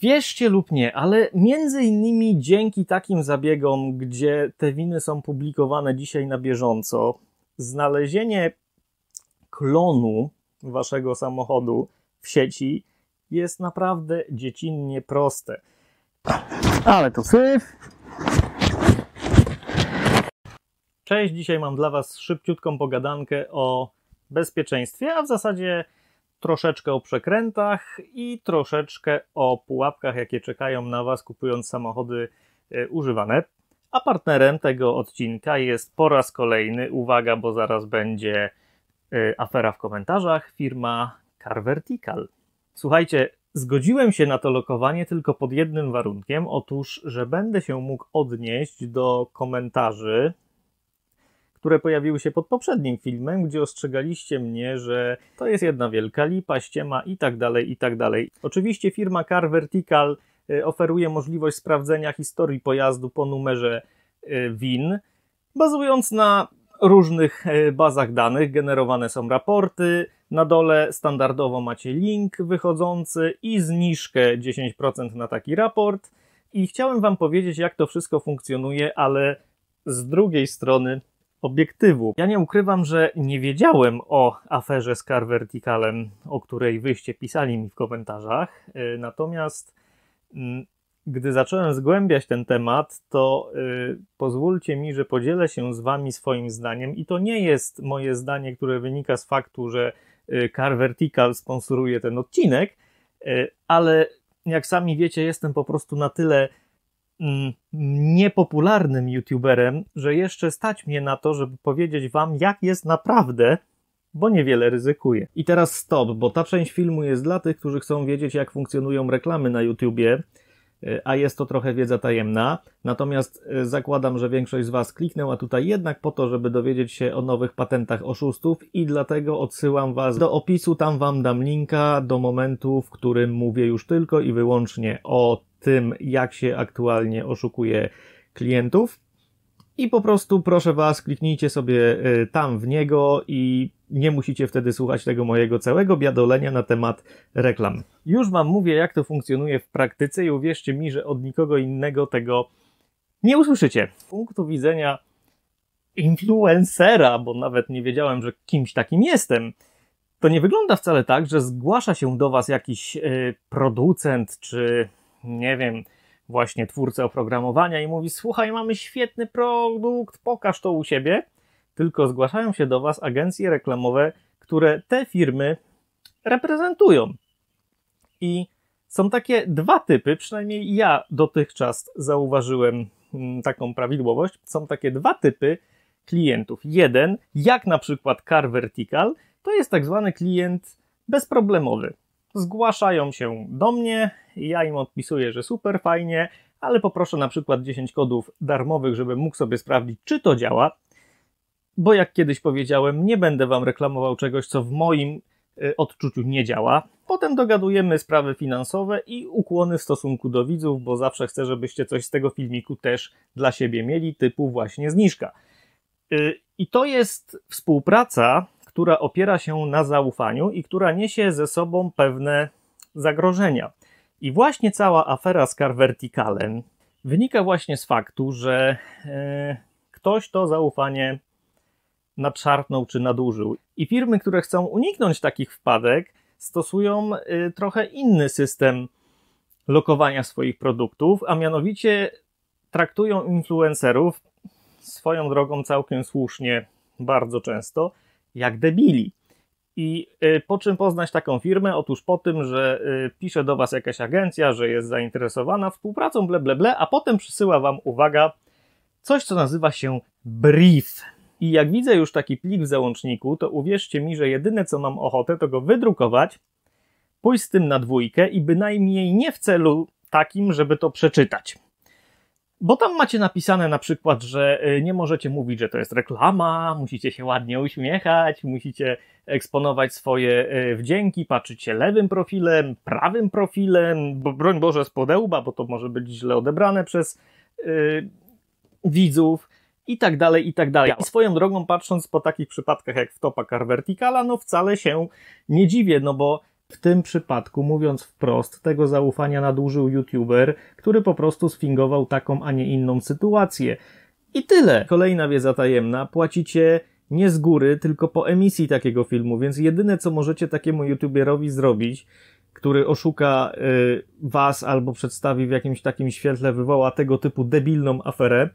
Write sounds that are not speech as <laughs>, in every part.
Wierzcie lub nie, ale między innymi dzięki takim zabiegom, gdzie te winy są publikowane dzisiaj na bieżąco, znalezienie klonu waszego samochodu w sieci jest naprawdę dziecinnie proste. Ale to syf. Cześć, dzisiaj mam dla was szybciutką pogadankę o bezpieczeństwie, a w zasadzie troszeczkę o przekrętach i troszeczkę o pułapkach, jakie czekają na Was kupując samochody e, używane. A partnerem tego odcinka jest po raz kolejny, uwaga, bo zaraz będzie e, afera w komentarzach, firma Car Vertical. Słuchajcie, zgodziłem się na to lokowanie tylko pod jednym warunkiem, otóż, że będę się mógł odnieść do komentarzy które pojawiły się pod poprzednim filmem, gdzie ostrzegaliście mnie, że to jest jedna wielka lipa, ściema i tak dalej, i tak dalej. Oczywiście firma Car Vertical y, oferuje możliwość sprawdzenia historii pojazdu po numerze y, WIN, bazując na różnych y, bazach danych. Generowane są raporty, na dole standardowo macie link wychodzący i zniżkę 10% na taki raport. I chciałem Wam powiedzieć, jak to wszystko funkcjonuje, ale z drugiej strony obiektywu. Ja nie ukrywam, że nie wiedziałem o aferze z Car Verticalem, o której wyście pisali mi w komentarzach. Y, natomiast mm, gdy zacząłem zgłębiać ten temat, to y, pozwólcie mi, że podzielę się z Wami swoim zdaniem. I to nie jest moje zdanie, które wynika z faktu, że y, Car Vertical sponsoruje ten odcinek, ale jak sami wiecie, jestem po prostu na tyle niepopularnym youtuberem, że jeszcze stać mnie na to, żeby powiedzieć wam, jak jest naprawdę, bo niewiele ryzykuję. I teraz stop, bo ta część filmu jest dla tych, którzy chcą wiedzieć, jak funkcjonują reklamy na YouTubie a jest to trochę wiedza tajemna. Natomiast e, zakładam, że większość z Was kliknęła tutaj jednak po to, żeby dowiedzieć się o nowych patentach oszustów i dlatego odsyłam Was do opisu, tam Wam dam linka do momentu, w którym mówię już tylko i wyłącznie o tym, jak się aktualnie oszukuje klientów i po prostu proszę was, kliknijcie sobie y, tam w niego i nie musicie wtedy słuchać tego mojego całego biadolenia na temat reklam. Już wam mówię, jak to funkcjonuje w praktyce i uwierzcie mi, że od nikogo innego tego nie usłyszycie. Z punktu widzenia influencera, bo nawet nie wiedziałem, że kimś takim jestem, to nie wygląda wcale tak, że zgłasza się do was jakiś y, producent czy nie wiem, właśnie twórcę oprogramowania i mówi: Słuchaj, mamy świetny produkt, pokaż to u siebie. Tylko zgłaszają się do Was agencje reklamowe, które te firmy reprezentują. I są takie dwa typy, przynajmniej ja dotychczas zauważyłem mm, taką prawidłowość. Są takie dwa typy klientów. Jeden, jak na przykład Car Vertical, to jest tak zwany klient bezproblemowy zgłaszają się do mnie, ja im odpisuję, że super fajnie, ale poproszę na przykład 10 kodów darmowych, żebym mógł sobie sprawdzić, czy to działa. Bo jak kiedyś powiedziałem, nie będę wam reklamował czegoś, co w moim e, odczuciu nie działa. Potem dogadujemy sprawy finansowe i ukłony w stosunku do widzów, bo zawsze chcę, żebyście coś z tego filmiku też dla siebie mieli, typu właśnie zniżka. E, I to jest współpraca, która opiera się na zaufaniu i która niesie ze sobą pewne zagrożenia. I właśnie cała afera z Carverticalem wynika właśnie z faktu, że e, ktoś to zaufanie nadszarpnął czy nadużył. I firmy, które chcą uniknąć takich wpadek, stosują e, trochę inny system lokowania swoich produktów, a mianowicie traktują influencerów swoją drogą całkiem słusznie bardzo często jak debili. I y, po czym poznać taką firmę? Otóż po tym, że y, pisze do was jakaś agencja, że jest zainteresowana współpracą, ble, ble, ble, a potem przysyła wam, uwaga, coś, co nazywa się brief. I jak widzę już taki plik w załączniku, to uwierzcie mi, że jedyne co mam ochotę, to go wydrukować, pójść z tym na dwójkę i bynajmniej nie w celu takim, żeby to przeczytać. Bo tam macie napisane na przykład, że y, nie możecie mówić, że to jest reklama, musicie się ładnie uśmiechać, musicie eksponować swoje y, wdzięki, patrzycie lewym profilem, prawym profilem, bo broń Boże z podełba, bo to może być źle odebrane przez yy, widzów i tak dalej, i tak dalej. I swoją drogą patrząc po takich przypadkach jak wtopa Car Verticala, no wcale się nie dziwię, no bo w tym przypadku, mówiąc wprost, tego zaufania nadużył youtuber, który po prostu sfingował taką, a nie inną sytuację. I tyle. Kolejna wiedza tajemna. Płacicie nie z góry, tylko po emisji takiego filmu, więc jedyne co możecie takiemu youtuberowi zrobić, który oszuka y, was albo przedstawi w jakimś takim świetle, wywoła tego typu debilną aferę,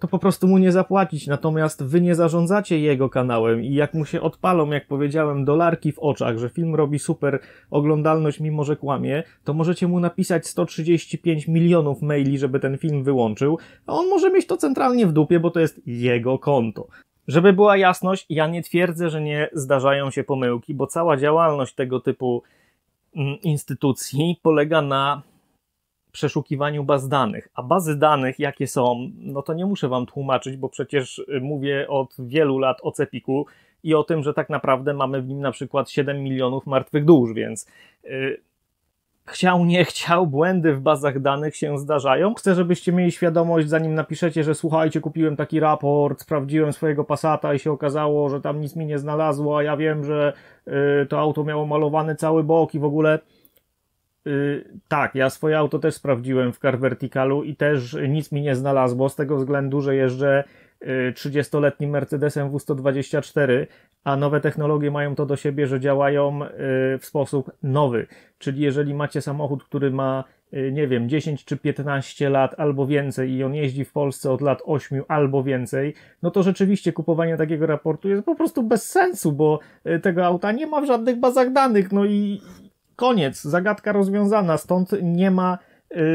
to po prostu mu nie zapłacić. Natomiast wy nie zarządzacie jego kanałem i jak mu się odpalą, jak powiedziałem, dolarki w oczach, że film robi super oglądalność, mimo że kłamie, to możecie mu napisać 135 milionów maili, żeby ten film wyłączył, a on może mieć to centralnie w dupie, bo to jest jego konto. Żeby była jasność, ja nie twierdzę, że nie zdarzają się pomyłki, bo cała działalność tego typu mm, instytucji polega na przeszukiwaniu baz danych. A bazy danych, jakie są, no to nie muszę Wam tłumaczyć, bo przecież y, mówię od wielu lat o Cepiku i o tym, że tak naprawdę mamy w nim na przykład 7 milionów martwych dusz, więc yy, chciał, nie chciał, błędy w bazach danych się zdarzają. Chcę, żebyście mieli świadomość, zanim napiszecie, że słuchajcie, kupiłem taki raport, sprawdziłem swojego pasata i się okazało, że tam nic mi nie znalazło, a ja wiem, że yy, to auto miało malowany cały bok i w ogóle Y, tak, ja swoje auto też sprawdziłem w Car Verticalu i też nic mi nie znalazło z tego względu, że jeżdżę 30-letnim y, Mercedesem W124, a nowe technologie mają to do siebie, że działają y, w sposób nowy. Czyli jeżeli macie samochód, który ma, nie wiem, 10 czy 15 lat albo więcej i on jeździ w Polsce od lat 8 albo więcej, no to rzeczywiście kupowanie takiego raportu jest po prostu bez sensu, bo tego auta nie ma w żadnych bazach danych, no i Koniec, zagadka rozwiązana, stąd nie ma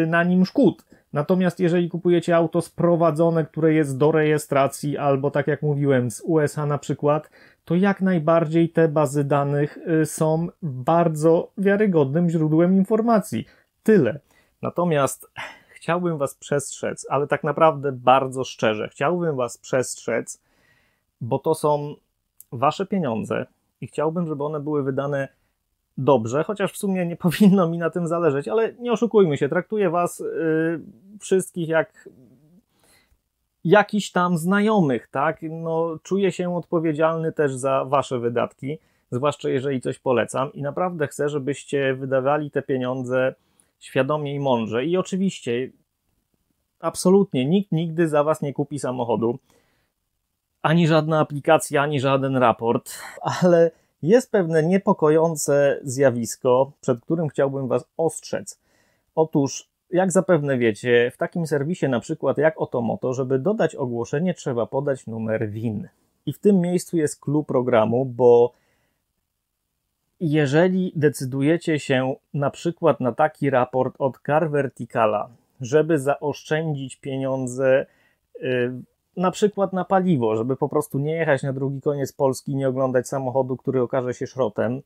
y, na nim szkód. Natomiast jeżeli kupujecie auto sprowadzone, które jest do rejestracji, albo tak jak mówiłem, z USA na przykład, to jak najbardziej te bazy danych y, są bardzo wiarygodnym źródłem informacji. Tyle. Natomiast chciałbym Was przestrzec, ale tak naprawdę bardzo szczerze, chciałbym Was przestrzec, bo to są Wasze pieniądze i chciałbym, żeby one były wydane dobrze, chociaż w sumie nie <laughs> powinno mi na tym zależeć, ale nie oszukujmy się, traktuję was y, wszystkich jak jakiś tam znajomych, tak? No, czuję się odpowiedzialny też za wasze wydatki, zwłaszcza jeżeli coś polecam i naprawdę chcę, żebyście wydawali te pieniądze świadomie i mądrze. I oczywiście, absolutnie nikt nigdy za was nie kupi samochodu, ani żadna aplikacja, ani żaden raport, <laughs> ale jest pewne niepokojące zjawisko, przed którym chciałbym Was ostrzec. Otóż, jak zapewne wiecie, w takim serwisie na przykład jak Otomoto, żeby dodać ogłoszenie, trzeba podać numer WIN. I w tym miejscu jest clue programu, bo jeżeli decydujecie się na przykład na taki raport od Car Verticala, żeby zaoszczędzić pieniądze y, na przykład na paliwo, żeby po prostu nie jechać na drugi koniec Polski i nie oglądać samochodu, który okaże się szrotem,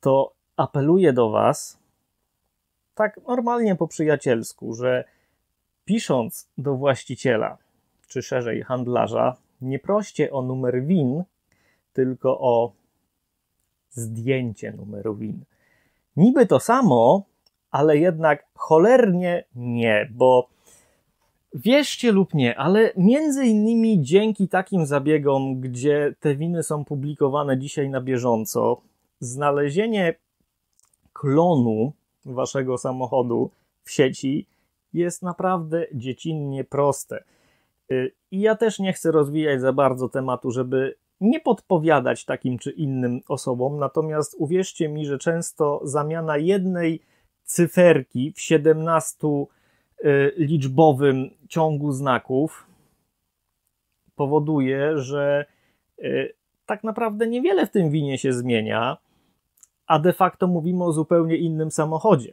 to apeluję do Was tak normalnie po przyjacielsku, że pisząc do właściciela, czy szerzej handlarza, nie proście o numer WIN, tylko o zdjęcie numeru WIN. Niby to samo, ale jednak cholernie nie, bo Wierzcie lub nie, ale między innymi dzięki takim zabiegom, gdzie te winy są publikowane dzisiaj na bieżąco, znalezienie klonu waszego samochodu w sieci jest naprawdę dziecinnie proste. Y, I ja też nie chcę rozwijać za bardzo tematu, żeby nie podpowiadać takim czy innym osobom, natomiast uwierzcie mi, że często zamiana jednej cyferki w 17 Y, liczbowym ciągu znaków powoduje, że y, tak naprawdę niewiele w tym winie się zmienia, a de facto mówimy o zupełnie innym samochodzie,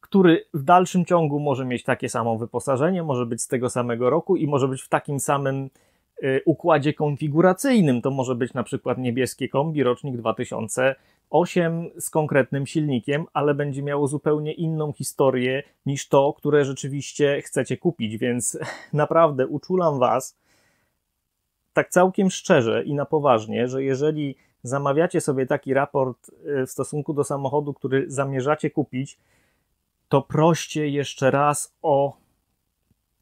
który w dalszym ciągu może mieć takie samo wyposażenie, może być z tego samego roku i może być w takim samym Y, układzie konfiguracyjnym. To może być na przykład niebieskie kombi rocznik 2008 z konkretnym silnikiem, ale będzie miało zupełnie inną historię niż to, które rzeczywiście chcecie kupić, więc <laughs> naprawdę uczulam Was tak całkiem szczerze i na poważnie, że jeżeli zamawiacie sobie taki raport y, w stosunku do samochodu, który zamierzacie kupić, to proście jeszcze raz o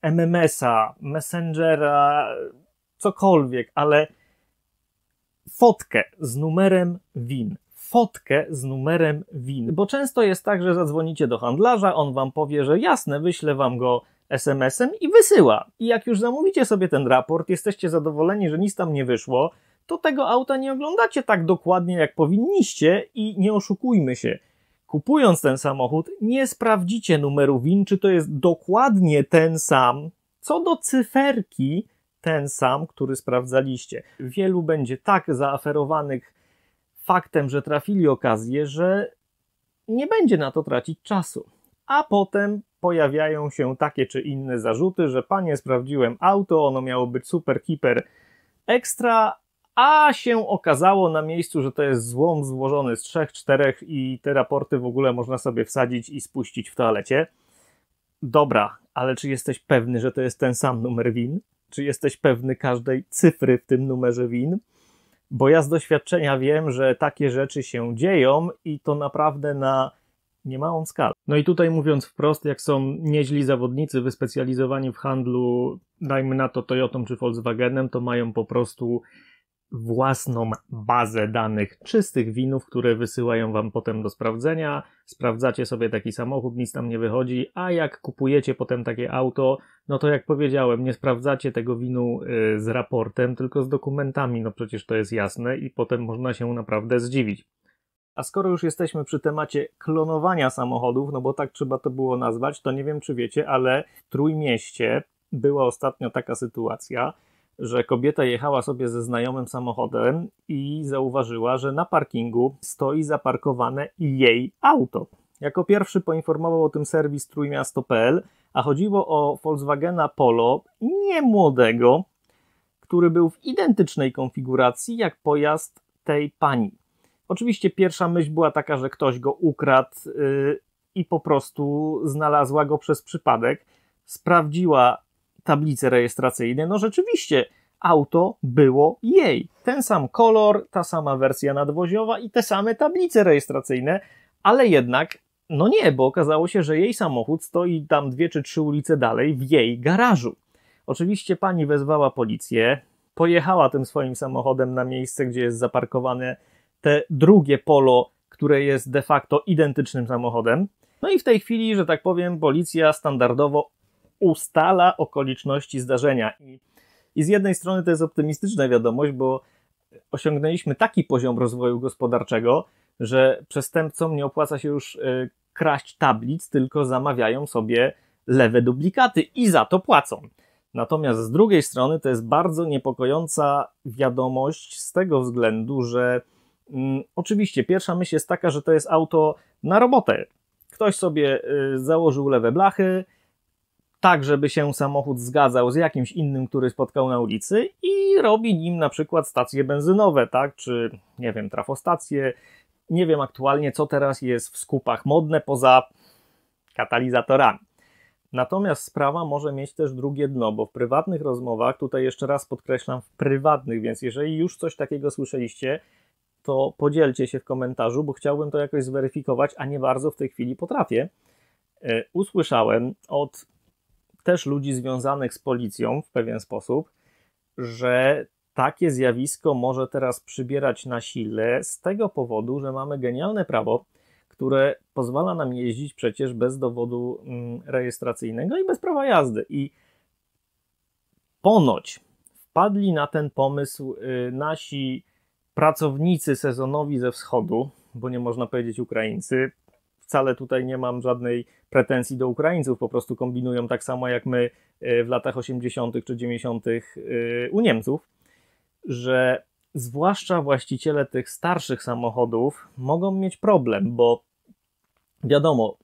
MMS-a, Messengera, cokolwiek, ale fotkę z numerem WIN. Fotkę z numerem WIN, bo często jest tak, że zadzwonicie do handlarza, on wam powie, że jasne, wyślę wam go SMS-em i wysyła. I jak już zamówicie sobie ten raport, jesteście zadowoleni, że nic tam nie wyszło, to tego auta nie oglądacie tak dokładnie, jak powinniście i nie oszukujmy się. Kupując ten samochód, nie sprawdzicie numeru WIN, czy to jest dokładnie ten sam, co do cyferki, ten sam, który sprawdzaliście. Wielu będzie tak zaaferowanych faktem, że trafili okazję, że nie będzie na to tracić czasu. A potem pojawiają się takie czy inne zarzuty, że panie, sprawdziłem auto, ono miało być super, hiper, ekstra, a się okazało na miejscu, że to jest złom złożony z trzech, czterech i te raporty w ogóle można sobie wsadzić i spuścić w toalecie. Dobra, ale czy jesteś pewny, że to jest ten sam numer win? czy jesteś pewny każdej cyfry w tym numerze WIN, bo ja z doświadczenia wiem, że takie rzeczy się dzieją i to naprawdę na niemałą skalę. No i tutaj mówiąc wprost, jak są nieźli zawodnicy wyspecjalizowani w handlu, dajmy na to Toyotą czy Volkswagenem, to mają po prostu własną bazę danych czystych winów, które wysyłają wam potem do sprawdzenia. Sprawdzacie sobie taki samochód, nic tam nie wychodzi, a jak kupujecie potem takie auto, no to jak powiedziałem, nie sprawdzacie tego winu y, z raportem, tylko z dokumentami, no przecież to jest jasne i potem można się naprawdę zdziwić. A skoro już jesteśmy przy temacie klonowania samochodów, no bo tak trzeba to było nazwać, to nie wiem czy wiecie, ale w Trójmieście była ostatnio taka sytuacja, że kobieta jechała sobie ze znajomym samochodem i zauważyła, że na parkingu stoi zaparkowane jej auto. Jako pierwszy poinformował o tym serwis trójmiasto.pl, a chodziło o Volkswagena Polo nie młodego, który był w identycznej konfiguracji jak pojazd tej pani. Oczywiście pierwsza myśl była taka, że ktoś go ukradł yy, i po prostu znalazła go przez przypadek. Sprawdziła tablice rejestracyjne, no rzeczywiście auto było jej. Ten sam kolor, ta sama wersja nadwoziowa i te same tablice rejestracyjne, ale jednak, no nie, bo okazało się, że jej samochód stoi tam dwie czy trzy ulice dalej w jej garażu. Oczywiście pani wezwała policję, pojechała tym swoim samochodem na miejsce, gdzie jest zaparkowane te drugie polo, które jest de facto identycznym samochodem. No i w tej chwili, że tak powiem, policja standardowo ustala okoliczności zdarzenia. I, I z jednej strony to jest optymistyczna wiadomość, bo osiągnęliśmy taki poziom rozwoju gospodarczego, że przestępcom nie opłaca się już e, kraść tablic, tylko zamawiają sobie lewe duplikaty i za to płacą. Natomiast z drugiej strony to jest bardzo niepokojąca wiadomość z tego względu, że mm, oczywiście pierwsza myśl jest taka, że to jest auto na robotę. Ktoś sobie y, założył lewe blachy, tak, żeby się samochód zgadzał z jakimś innym, który spotkał na ulicy i robi nim na przykład stacje benzynowe, tak, czy nie wiem, trafostacje. Nie wiem aktualnie, co teraz jest w skupach modne poza katalizatorami. Natomiast sprawa może mieć też drugie dno, bo w prywatnych rozmowach, tutaj jeszcze raz podkreślam, w prywatnych, więc jeżeli już coś takiego słyszeliście, to podzielcie się w komentarzu, bo chciałbym to jakoś zweryfikować, a nie bardzo w tej chwili potrafię. E, usłyszałem od też ludzi związanych z policją w pewien sposób, że takie zjawisko może teraz przybierać na sile z tego powodu, że mamy genialne prawo, które pozwala nam jeździć przecież bez dowodu mm, rejestracyjnego i bez prawa jazdy. I ponoć wpadli na ten pomysł y, nasi pracownicy sezonowi ze wschodu, bo nie można powiedzieć Ukraińcy, wcale tutaj nie mam żadnej pretensji do Ukraińców, po prostu kombinują tak samo jak my e, w latach 80. czy 90. E, u Niemców, że zwłaszcza właściciele tych starszych samochodów mogą mieć problem, bo wiadomo,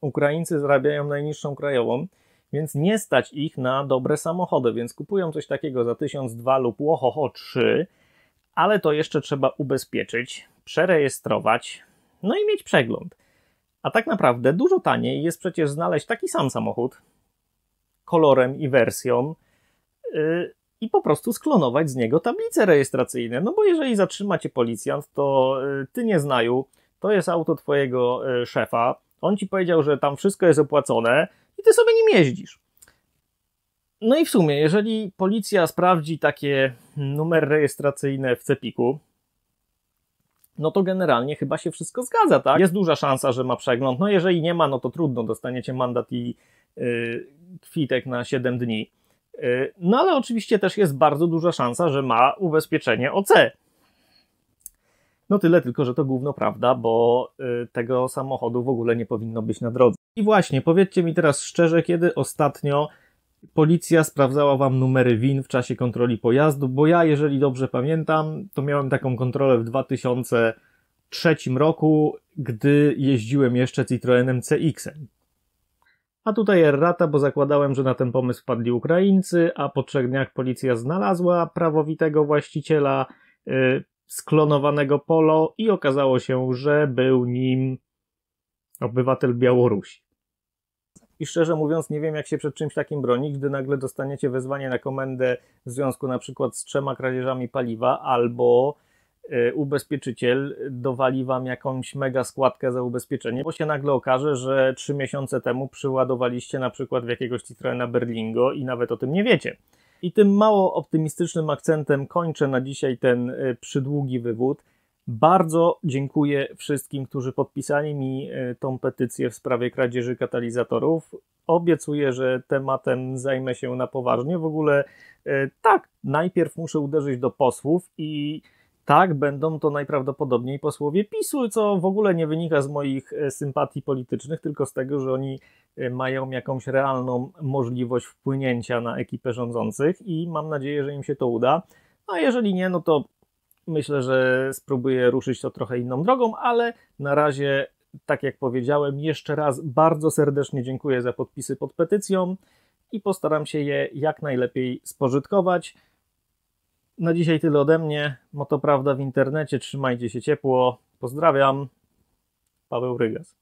Ukraińcy zarabiają najniższą krajową, więc nie stać ich na dobre samochody, więc kupują coś takiego za 1002 lub łohoho 3, ale to jeszcze trzeba ubezpieczyć, przerejestrować, no i mieć przegląd. A tak naprawdę dużo taniej jest przecież znaleźć taki sam samochód, kolorem i wersją, yy, i po prostu sklonować z niego tablice rejestracyjne. No bo jeżeli zatrzyma cię policjant, to yy, ty nie znaju, to jest auto twojego yy, szefa, on ci powiedział, że tam wszystko jest opłacone i ty sobie nim jeździsz. No i w sumie, jeżeli policja sprawdzi takie numer rejestracyjne w Cepiku, no to generalnie chyba się wszystko zgadza, tak? Jest duża szansa, że ma przegląd. No jeżeli nie ma, no to trudno, dostaniecie mandat i yy, kwitek na 7 dni. Yy, no ale oczywiście też jest bardzo duża szansa, że ma ubezpieczenie OC. No tyle tylko, że to główno prawda, bo yy, tego samochodu w ogóle nie powinno być na drodze. I właśnie, powiedzcie mi teraz szczerze, kiedy ostatnio policja sprawdzała wam numery WIN w czasie kontroli pojazdu, bo ja, jeżeli dobrze pamiętam, to miałem taką kontrolę w 2003 roku, gdy jeździłem jeszcze Citroenem CX-em. A tutaj errata, bo zakładałem, że na ten pomysł wpadli Ukraińcy, a po trzech dniach policja znalazła prawowitego właściciela yy, sklonowanego Polo i okazało się, że był nim obywatel Białorusi i szczerze mówiąc nie wiem jak się przed czymś takim bronić, gdy nagle dostaniecie wezwanie na komendę w związku na przykład z trzema kradzieżami paliwa albo e, ubezpieczyciel dowali wam jakąś mega składkę za ubezpieczenie, bo się nagle okaże, że trzy miesiące temu przyładowaliście na przykład w jakiegoś Citroena Berlingo i nawet o tym nie wiecie. I tym mało optymistycznym akcentem kończę na dzisiaj ten e, przydługi wywód. Bardzo dziękuję wszystkim, którzy podpisali mi e, tą petycję w sprawie kradzieży katalizatorów. Obiecuję, że tematem zajmę się na poważnie. W ogóle e, tak, najpierw muszę uderzyć do posłów i tak, będą to najprawdopodobniej posłowie PiSu, co w ogóle nie wynika z moich e, sympatii politycznych, tylko z tego, że oni mają jakąś realną możliwość wpłynięcia na ekipę rządzących i mam nadzieję, że im się to uda. No, a jeżeli nie, no to Myślę, że spróbuję ruszyć to trochę inną drogą, ale na razie, tak jak powiedziałem, jeszcze raz bardzo serdecznie dziękuję za podpisy pod petycją i postaram się je jak najlepiej spożytkować. Na dzisiaj tyle ode mnie. prawda w internecie. Trzymajcie się ciepło. Pozdrawiam. Paweł Rygas.